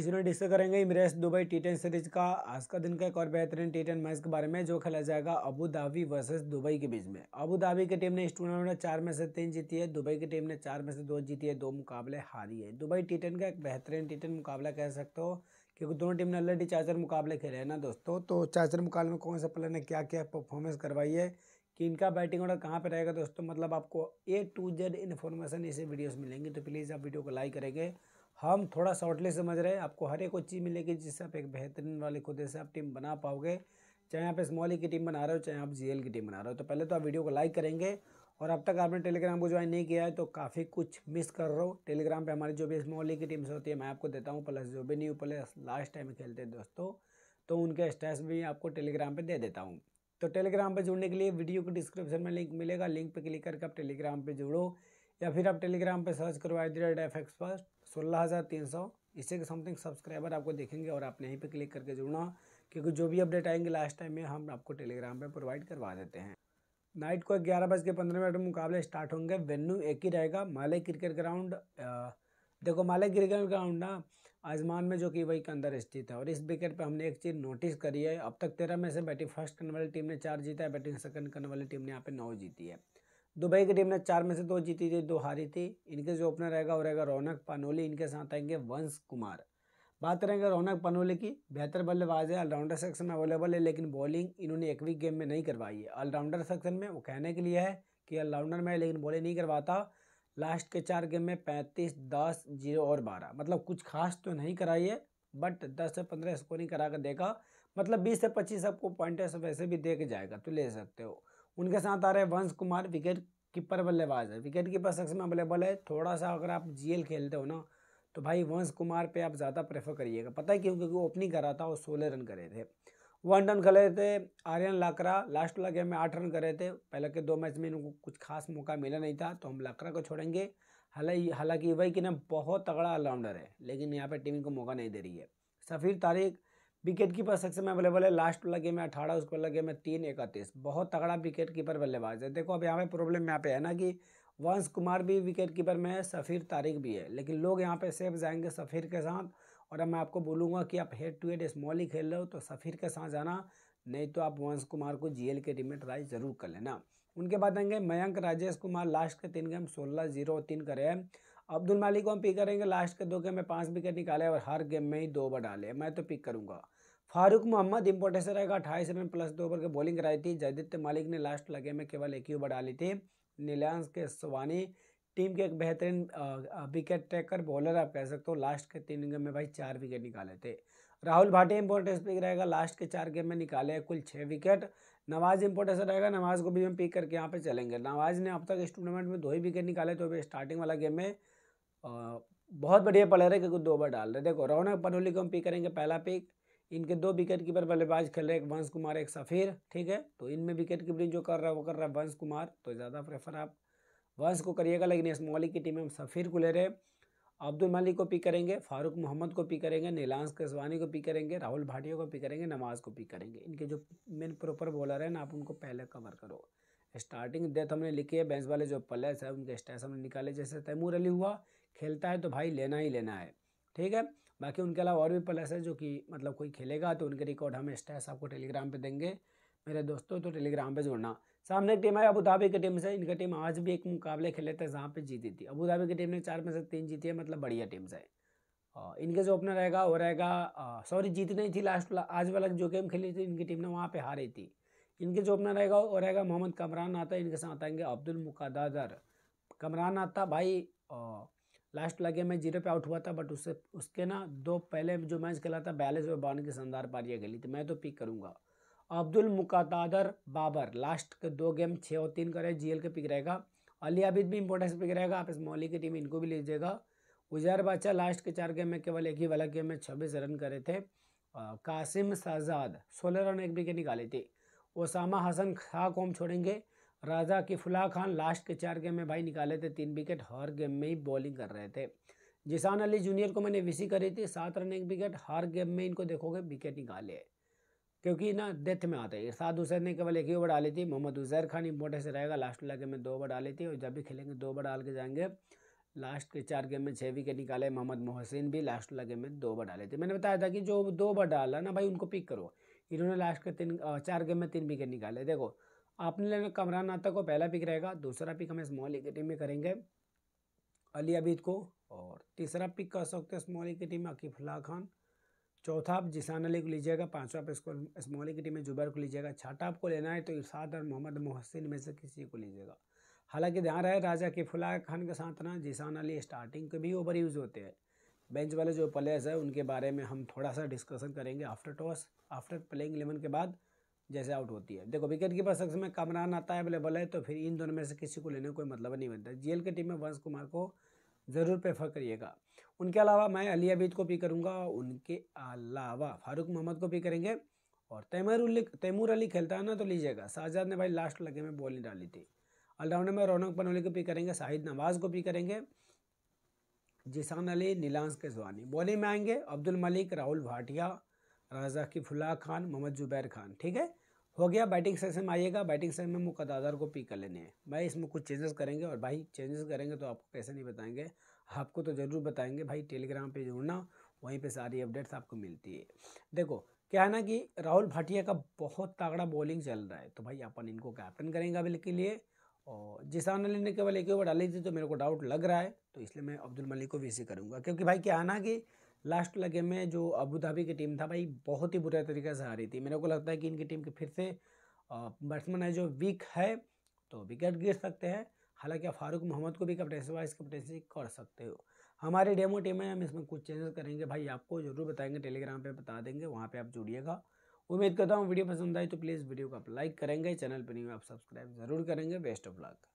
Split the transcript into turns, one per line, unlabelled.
इस में डिस्कस करेंगे emirates Dubai T ten series का आज का दिन का एक और बेहतरीन टी टेन मैच के बारे में जो खेला जाएगा अबू धाबी वर्सेस दुबई के बीच में अबू धाबी की टीम ने इस टूर्नामेंट में चार में से तीन जीती है दुबई की टीम ने चार में से दो जीती है दो मुकाबले हारी है दुबई टी टेन का एक बेहतरीन टी टेन मुकाबला कह सकते हो क्योंकि दोनों टीम ने ऑलरेडी चार चार मुकाबले खेले हैं ना दोस्तों तो चार चार मुकाबले में कौन सा प्लेयर ने क्या क्या परफॉर्मेंस करवाई है कि इनका बैटिंग ऑर्डर कहाँ पर रहेगा दोस्तों मतलब आपको ए टू जेड इन्फॉर्मेशन इसी वीडियोज़ मिलेंगी तो प्लीज़ आप वीडियो को लाइक करेंगे हम थोड़ा शॉर्टली समझ रहे हैं आपको हर एक वो चीज़ मिलेगी जिससे आप एक बेहतरीन वाले खुदे से आप टीम बना पाओगे चाहे आप स्मॉली की टीम बना रहे हो चाहे आप जीएल की टीम बना रहे हो तो पहले तो आप वीडियो को लाइक करेंगे और अब तक आपने टेलीग्राम को ज्वाइन नहीं किया है तो काफ़ी कुछ मिस कर रहे हो टेलीग्राम पे हमारी जो भी स्मॉल लीग की टीम्स होती है मैं आपको देता हूँ प्लस जो भी न्यू प्लस लास्ट टाइम खेलते हैं दोस्तों तो उनके स्टेस भी आपको टेलीग्राम पे दे देता हूँ तो टेलीग्राम पे जुड़ने के लिए वीडियो के डिस्क्रिप्शन में लिंक मिलेगा लिंक पर क्लिक करके आप टेलीग्राम पर जुड़ो या फिर आप टेलीग्राम पर सर्च करवाए एट एफ सोलह हज़ार तीन सौ के समथिंग सब्सक्राइबर आपको देखेंगे और आपने यहीं पे क्लिक करके जुड़ना क्योंकि जो भी अपडेट आएंगे लास्ट टाइम में हम आपको टेलीग्राम पे प्रोवाइड करवा देते हैं नाइट को ग्यारह बज के पंद्रह मिनट में मुकाबले स्टार्ट होंगे वेन्यू एक ही रहेगा माले क्रिकेट ग्राउंड देखो माले क्रिकेट ग्राउंड ना आजमान में जो कि वही के अंदर स्थित है और इस विकेट पर हमने एक चीज़ नोटिस करी है अब तक तेरह में से बैटिंग फर्स्ट करने वाली टीम ने चार जीता है बैटिंग सेकंड करने वाली टीम ने यहाँ पे नौ जीती है दुबई की टीम ने चार में से दो जीती थी दो हारी थी इनके जो ओपनर रहेगा वो रहेगा रौनक पनोली इनके साथ आएंगे वंश कुमार बात करेंगे रौनक पनोली की बेहतर बल्लेबाज है ऑलराउंडर सेक्शन में अवेलेबल है लेकिन बॉलिंग इन्होंने एक वीक गेम में नहीं करवाई है ऑलराउंडर सेक्शन में वो कहने के लिए है कि ऑलराउंडर में लेकिन बॉलिंग नहीं करवाता लास्ट के चार गेम में पैंतीस दस जीरो और बारह मतलब कुछ खास तो नहीं कराई है बट दस से पंद्रह स्कोरिंग करा कर देखा मतलब बीस से पच्चीस आपको पॉइंट वैसे भी दे के जाएगा तो ले सकते हो उनके साथ आ रहे वंश कुमार विकेट कीपर बल्लेबाज है विकेट कीपर सेक्शन में अवेलेबल है थोड़ा सा अगर आप जीएल खेलते हो ना तो भाई वंश कुमार पे आप ज़्यादा प्रेफर करिएगा पता है क्यों क्योंकि वो ओपनिंग कर रहा था और सोलह रन करे थे वन रन खेले थे आर्यन लाकरा लास्ट वाला गेम में आठ रन करे थे पहले के दो मैच में इनको कुछ खास मौका मिला नहीं था तो हम लाकरा को छोड़ेंगे हालांकि हालांकि वही कि ना बहुत तगड़ा ऑलराउंडर है लेकिन यहाँ पर टीम को मौका नहीं दे रही है सफ़ीर तारिक विकेट कीपर सबसे में अवेलेबल है लास्ट वाला गेम में अठारह उसके वाला गेम में तीन इकतीस बहुत तगड़ा विकेट कीपर बल्लेबाज है देखो अब यहाँ पे प्रॉब्लम यहाँ पे है ना कि वंश कुमार भी विकेट कीपर में है सफ़ीर तारिक भी है लेकिन लोग यहाँ पे सेफ जाएंगे सफ़ीर के साथ और अब मैं आपको बोलूँगा कि आप हेड टू हेड स्मॉल ही खेल रहे हो तो सफ़ीर के साथ जाना नहीं तो आप वंश कुमार को एल के टीम में ट्राई ज़रूर कर लेना उनके बाद आएंगे मयंक राजेश कुमार लास्ट के तीन गेम सोलह जीरो तीन करे हैं अब्दुल मालिक को हम पिक करेंगे लास्ट के दो गेम में पाँच विकेट निकाले और हर गेम में ही दो ओवर डाले मैं तो पिक करूँगा फारूक मोहम्मद इम्पोर्टेंस रहेगा अट्ठाईस रन प्लस दो ओवर के बॉलिंग कराई थी जयदित्य मालिक ने लास्ट लगे में केवल एक ही ओवर डाली थी नीलांश के सवानी टीम के एक बेहतरीन विकेट टेकर बॉलर आप कह सकते हो लास्ट के तीन गेम में भाई चार विकेट निकाले थे राहुल भाटी इम्पोर्टेंस पिक रहेगा लास्ट के चार गेम में निकाले कुल छः विकेट नवाज इम्पोर्टेंस रहेगा नवाज को भी हम पिक करके यहाँ पे चलेंगे नवाज ने अब तक इस टूर्नामेंट में दो ही विकेट निकाले तो भी स्टार्टिंग वाला गेम में बहुत बढ़िया प्लेयर है क्योंकि दो बार डाल रहे देखो रौनक पनोली को हम पिक करेंगे पहला पिक इनके दो विकेट कीपर बल्लेबाज खेल रहे हैं एक वंश कुमार एक सफ़ीर ठीक है तो इनमें विकेट कीपरिंग जो कर रहा है वो कर रहा है वंश कुमार तो ज़्यादा प्रेफर आप वंश को करिएगा लेकिन इस मौलिक की टीम में हम सफ़ीर को ले रहे हैं अब्दुल मलिक को पिक करेंगे फारूक मोहम्मद को पिक करेंगे नीलांश कसवानी को पिक करेंगे राहुल भाटिया को पिक करेंगे नमाज को पिक करेंगे इनके जो मेन प्रॉपर बॉलर हैं ना आप उनको पहले कवर करो स्टार्टिंग डेथ हमने लिखी है बेंच वाले जो प्लेयर्स है उनके स्टेस हमने निकाले जैसे तैमूर अली हुआ खेलता है तो भाई लेना ही लेना है ठीक है बाकी उनके अलावा और भी प्लस है जो कि मतलब कोई खेलेगा तो उनके रिकॉर्ड हम स्टैस आपको टेलीग्राम पे देंगे मेरे दोस्तों तो टेलीग्राम पे जोड़ना सामने एक टीम है अबू धाबी की टीम से इनका टीम आज भी एक मुकाबले खेले थे जहाँ पे जीती थी अबू धाबी की टीम ने चार में से तीन जीती है मतलब बढ़िया टीम से इनके जो ओपनर रहेगा वो रहेगा सॉरी जीती नहीं थी लास्ट आज वाला जो गेम खेली थी इनकी टीम ने वहाँ पर हारी थी इनके जो ओपनर रहेगा वो रहेगा मोहम्मद कमरान आता इनके साथ आएंगे अब्दुल मुकादादर कमरान आता भाई लास्ट वाला में मैं जीरो पे आउट हुआ था बट उससे उसके ना दो पहले जो मैच खेला था बयालीस और बावन की शानदार पारियाँ खेली थी मैं तो पिक करूँगा अब्दुल मुकादादर बाबर लास्ट के दो गेम छः और तीन करे एल के पिक रहेगा अली आबिद भी इंपॉर्टेंस पिक रहेगा आप इस मौली की टीम इनको भी लीजिएगा उजैर बादशाह लास्ट के चार गेम में केवल एक ही वाला गेम में छब्बीस रन करे थे कासिम साजाद सोलह रन एक विकेट निकाले थे ओसामा हसन खा कोम छोड़ेंगे राजा किफुला फुला खान लास्ट के चार गेम में भाई निकाले थे तीन विकेट हर गेम में ही बॉलिंग कर रहे थे जिसान अली जूनियर को मैंने विसी करी थी सात रन एक विकेट हर गेम में इनको देखोगे विकेट निकाले क्योंकि ना डेथ में आते हैं इरशाद हुसैन ने केवल एक ही ओवर डाली थी मोहम्मद उजैर खान इम्पोर्टेंट से रहेगा लास्ट वाला गेम में दो ओवर डाली थी और जब भी खेलेंगे दो ओवर डाल के जाएंगे लास्ट के चार गेम में छः विकेट निकाले मोहम्मद मोहसिन भी लास्ट वाला गेम में दो ओवर डाले थे मैंने बताया था कि जो दो ओवर डाला ना भाई उनको पिक करो इन्होंने लास्ट के तीन चार गेम में तीन विकेट निकाले देखो आपने लेना कमरान नाता को पहला पिक रहेगा दूसरा पिक हम स्मॉल इक्विटी में करेंगे अली अबीद को और तीसरा पिक कर सकते हैं स्मॉल इक्विटी में अकीफुल्ला खान चौथा आप जिसान अली को लीजिएगा पाँचवा आप इसको स्मॉल इक्विटी में जुबैर को लीजिएगा छठा आपको लेना है तो इरशाद और मोहम्मद मोहसिन में से किसी को लीजिएगा हालांकि ध्यान रहे राजा किफुल्ला खान के साथ ना जिसान अली स्टार्टिंग के भी ओवर यूज़ होते हैं बेंच वाले जो प्लेयर्स हैं उनके बारे में हम थोड़ा सा डिस्कशन करेंगे after toss after playing eleven के बाद जैसे आउट होती है देखो विकेट कीपर शख्स में कमरान आता है अवेलेबल है तो फिर इन दोनों में से किसी को लेने कोई मतलब नहीं बनता जीएल की टीम में वंश कुमार को ज़रूर प्रेफर करिएगा उनके अलावा मैं अली अबीद को भी करूँगा उनके अलावा फारूक मोहम्मद को भी करेंगे और तैमर अली तैमूर अली खेलता है ना तो लीजिएगा शाहजाद ने भाई लास्ट लगे में बॉलिंग डाली थी ऑलराउंडर में रौनक पनौली को भी करेंगे शाहिद नवाज़ को भी करेंगे जिसान अली नीलांश के जवानी बॉलिंग में आएंगे अब्दुल मलिक राहुल भाटिया राजा की फुला खान मोहम्मद जुबैर खान ठीक है हो गया बैटिंग सेशन में आइएगा बैटिंग सेशन में आधार को पी कर लेने हैं भाई इसमें कुछ चेंजेस करेंगे और भाई चेंजेस करेंगे तो आपको कैसे नहीं बताएंगे आपको तो ज़रूर बताएंगे भाई टेलीग्राम पे जुड़ना वहीं पे सारी अपडेट्स आपको मिलती है देखो क्या है ना कि राहुल भाटिया का बहुत तगड़ा बॉलिंग चल रहा है तो भाई अपन इनको कैप्टन करेंगे अभी के लिए और जिस अली ने केवल एक ओवर डाली थी तो मेरे को डाउट लग रहा है तो इसलिए मैं अब्दुल मलिक को भी इसी करूँगा क्योंकि भाई क्या है ना कि लास्ट लगे में जो अबू धाबी की टीम था भाई बहुत ही बुरे तरीके से हारी थी मेरे को लगता है कि इनकी टीम के फिर से बैट्समैन है जो वीक है तो विकेट गिर सकते हैं हालांकि आप फारूक मोहम्मद को भी कैप्टेंसी वाइस कैप्टेंसी कर सकते हो हमारी डेमो टीम है हम इसमें कुछ चेंजेस करेंगे भाई आपको जरूर बताएंगे टेलीग्राम पर बता देंगे वहाँ पर आप जुड़िएगा उम्मीद करता हूँ वीडियो पसंद आई तो प्लीज़ वीडियो को आप लाइक करेंगे चैनल पर नहीं आप सब्सक्राइब जरूर करेंगे बेस्ट ऑफ लक